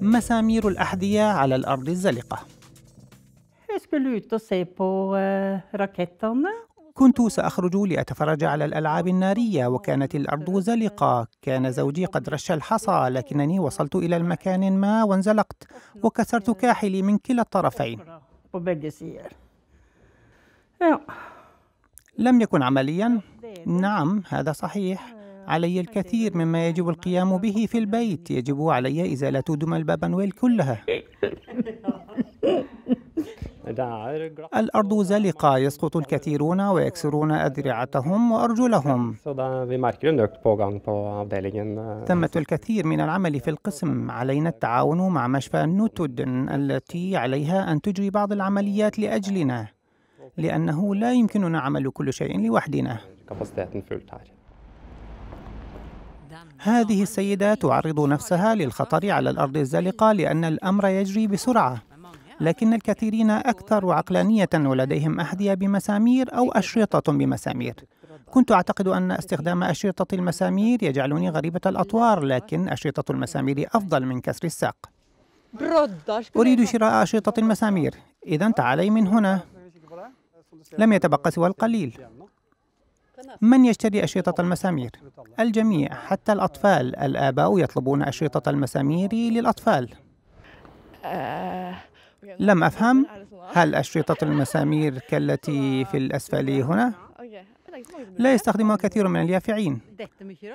مسامير الأحذية على الأرض الزلقة eh, كنت سأخرج لأتفرج على الألعاب النارية وكانت الأرض زلقة كان زوجي قد رش الحصى لكنني وصلت إلى المكان ما وانزلقت وكسرت كاحلي من كلا الطرفين لم يكن عمليا؟ نعم هذا صحيح علي الكثير مما يجب القيام به في البيت يجب علي إزالة دم نويل كلها الأرض زلقة يسقط الكثيرون ويكسرون أذرعتهم وأرجلهم ثمة الكثير من العمل في القسم علينا التعاون مع مشفى نوتودن التي عليها أن تجري بعض العمليات لأجلنا لأنه لا يمكننا عمل كل شيء لوحدنا هذه السيدة تعرض نفسها للخطر على الأرض الزلقة لأن الأمر يجري بسرعة لكن الكثيرين أكثر عقلانية ولديهم أحذية بمسامير أو أشرطة بمسامير كنت أعتقد أن استخدام أشرطة المسامير يجعلني غريبة الأطوار لكن أشرطة المسامير أفضل من كسر الساق أريد شراء أشرطة المسامير إذا تعالي من هنا لم يتبقى سوى القليل من يشتري أشرطة المسامير؟ الجميع حتى الأطفال الآباء يطلبون أشرطة المسامير للأطفال لم أفهم هل أشرطة المسامير كالتي في الأسفل هنا؟ لا يستخدمها كثير من اليافعين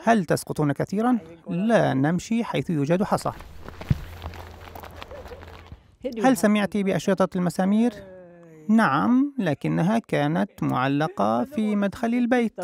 هل تسقطون كثيرا؟ لا نمشي حيث يوجد حصى هل سمعت بأشرطة المسامير؟ نعم لكنها كانت معلقة في مدخل البيت